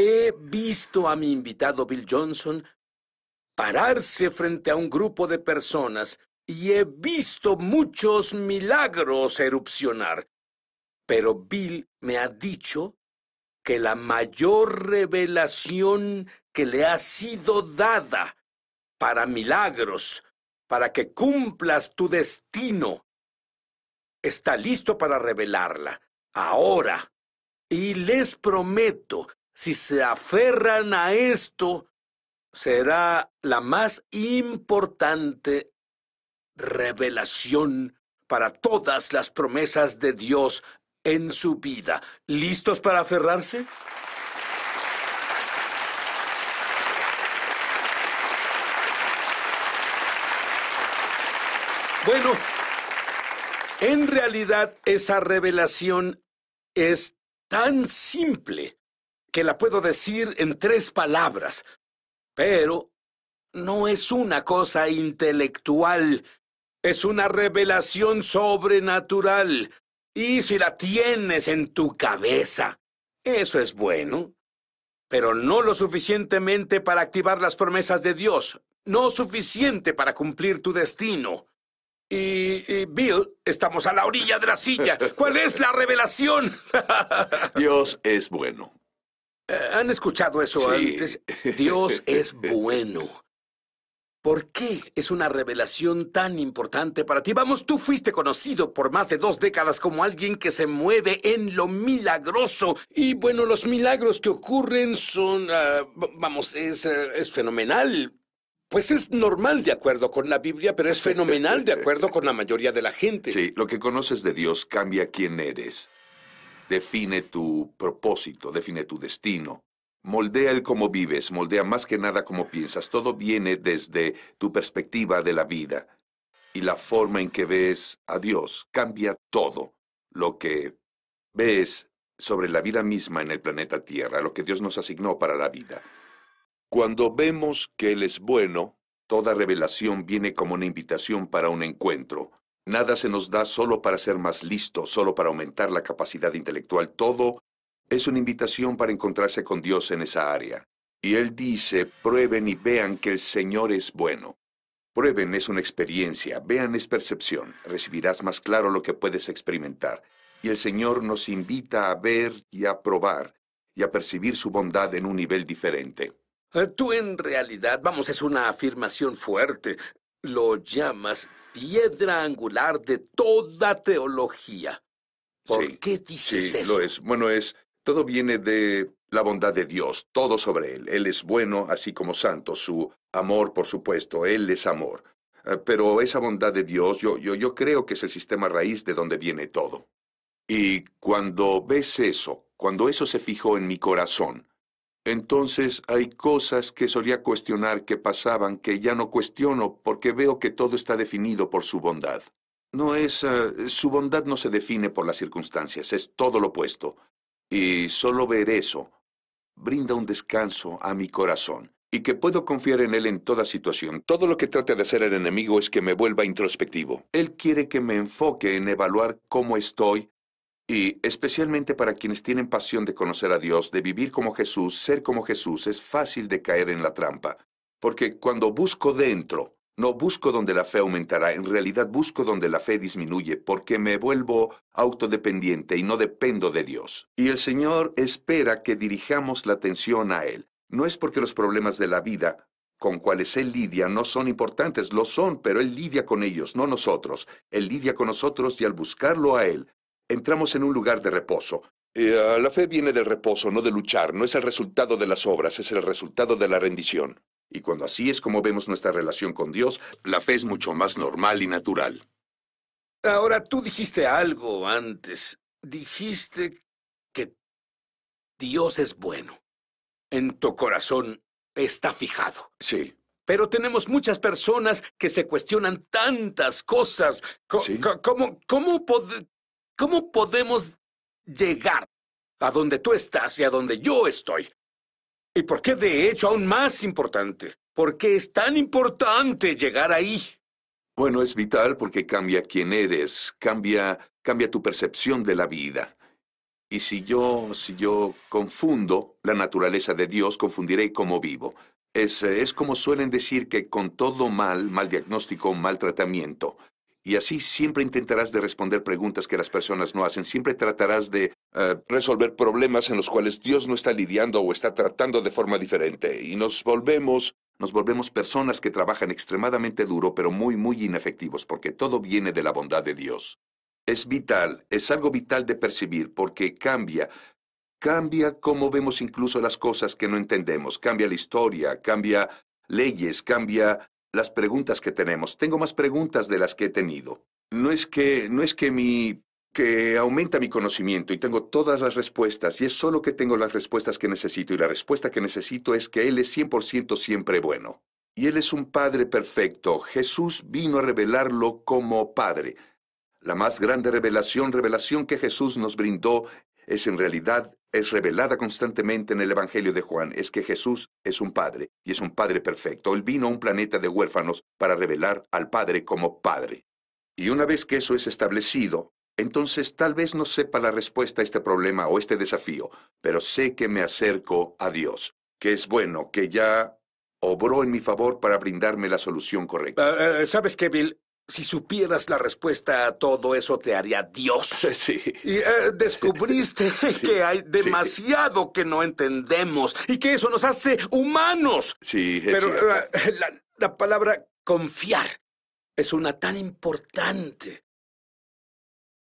He visto a mi invitado Bill Johnson pararse frente a un grupo de personas y he visto muchos milagros erupcionar. Pero Bill me ha dicho que la mayor revelación que le ha sido dada para milagros, para que cumplas tu destino, está listo para revelarla ahora. Y les prometo si se aferran a esto, será la más importante revelación para todas las promesas de Dios en su vida. ¿Listos para aferrarse? Bueno, en realidad esa revelación es tan simple que la puedo decir en tres palabras, pero no es una cosa intelectual, es una revelación sobrenatural. Y si la tienes en tu cabeza, eso es bueno, pero no lo suficientemente para activar las promesas de Dios, no suficiente para cumplir tu destino. Y, Bill, estamos a la orilla de la silla. ¿Cuál es la revelación? Dios es bueno. ¿Han escuchado eso antes? Dios es bueno. ¿Por qué es una revelación tan importante para ti? Vamos, tú fuiste conocido por más de dos décadas como alguien que se mueve en lo milagroso. Y bueno, los milagros que ocurren son, ah, vamos, es, eh, es fenomenal. Pues es normal de acuerdo con la Biblia, pero es fenomenal de acuerdo con la mayoría de la gente. Sí, lo que conoces de Dios cambia quién eres. Define tu propósito, define tu destino. Moldea el cómo vives, moldea más que nada cómo piensas. Todo viene desde tu perspectiva de la vida. Y la forma en que ves a Dios cambia todo. Lo que ves sobre la vida misma en el planeta Tierra, lo que Dios nos asignó para la vida. Cuando vemos que Él es bueno, toda revelación viene como una invitación para un encuentro, Nada se nos da solo para ser más listo, solo para aumentar la capacidad intelectual. Todo es una invitación para encontrarse con Dios en esa área. Y Él dice, prueben y vean que el Señor es bueno. Prueben es una experiencia, vean es percepción, recibirás más claro lo que puedes experimentar. Y el Señor nos invita a ver y a probar y a percibir su bondad en un nivel diferente. Eh, tú en realidad, vamos, es una afirmación fuerte lo llamas piedra angular de toda teología. ¿Por qué dices sí, eso? Lo es. Bueno, es. Todo viene de la bondad de Dios, todo sobre Él. Él es bueno, así como santo. Su amor, por supuesto, Él es amor. Eh, pero esa bondad de Dios, yo, yo, yo creo que es el sistema raíz de donde viene todo. Y cuando ves eso, cuando eso se fijó en mi corazón, entonces hay cosas que solía cuestionar que pasaban que ya no cuestiono porque veo que todo está definido por su bondad. No es... Eh, su bondad no se define por las circunstancias, es todo lo opuesto. Y solo ver eso brinda un descanso a mi corazón y que puedo confiar en él en toda situación. Todo lo que trate de hacer el enemigo es que me vuelva introspectivo. Él quiere que me enfoque en evaluar cómo estoy y especialmente para quienes tienen pasión de conocer a Dios, de vivir como Jesús, ser como Jesús, es fácil de caer en la trampa. Porque cuando busco dentro, no busco donde la fe aumentará, en realidad busco donde la fe disminuye, porque me vuelvo autodependiente y no dependo de Dios. Y el Señor espera que dirijamos la atención a Él. No es porque los problemas de la vida con cuales Él lidia no son importantes, lo son, pero Él lidia con ellos, no nosotros. Él lidia con nosotros y al buscarlo a Él, Entramos en un lugar de reposo. Eh, ah, la fe viene del reposo, no de luchar. No es el resultado de las obras, es el resultado de la rendición. Y cuando así es como vemos nuestra relación con Dios, la fe es mucho más normal y natural. Ahora, tú dijiste algo antes. Dijiste que Dios es bueno. En tu corazón está fijado. Sí. Pero tenemos muchas personas que se cuestionan tantas cosas. ¿Cómo, cómo, ¿Cómo podemos llegar a donde tú estás y a donde yo estoy? ¿Y por qué de hecho aún más importante? ¿Por qué es tan importante llegar ahí? Bueno, es vital porque cambia quién eres, cambia, cambia tu percepción de la vida. Y si yo, si yo confundo la naturaleza de Dios, confundiré cómo vivo. Es, es como suelen decir que con todo mal, mal diagnóstico, mal tratamiento. Y así siempre intentarás de responder preguntas que las personas no hacen, siempre tratarás de eh, resolver problemas en los cuales Dios no está lidiando o está tratando de forma diferente. Y nos volvemos, nos volvemos personas que trabajan extremadamente duro, pero muy, muy inefectivos, porque todo viene de la bondad de Dios. Es vital, es algo vital de percibir, porque cambia, cambia cómo vemos incluso las cosas que no entendemos, cambia la historia, cambia leyes, cambia las preguntas que tenemos. Tengo más preguntas de las que he tenido. No es que, no es que mi que aumenta mi conocimiento y tengo todas las respuestas y es solo que tengo las respuestas que necesito y la respuesta que necesito es que Él es 100% siempre bueno. Y Él es un Padre perfecto. Jesús vino a revelarlo como Padre. La más grande revelación, revelación que Jesús nos brindó es en realidad es revelada constantemente en el Evangelio de Juan es que Jesús es un Padre, y es un Padre perfecto. Él vino a un planeta de huérfanos para revelar al Padre como Padre. Y una vez que eso es establecido, entonces tal vez no sepa la respuesta a este problema o este desafío, pero sé que me acerco a Dios, que es bueno, que ya obró en mi favor para brindarme la solución correcta. Eh, eh, ¿Sabes qué, Bill? Si supieras la respuesta a todo eso, te haría Dios. Sí. Y eh, descubriste que hay demasiado que no entendemos y que eso nos hace humanos. Sí, es Pero eh, la palabra confiar es una tan importante.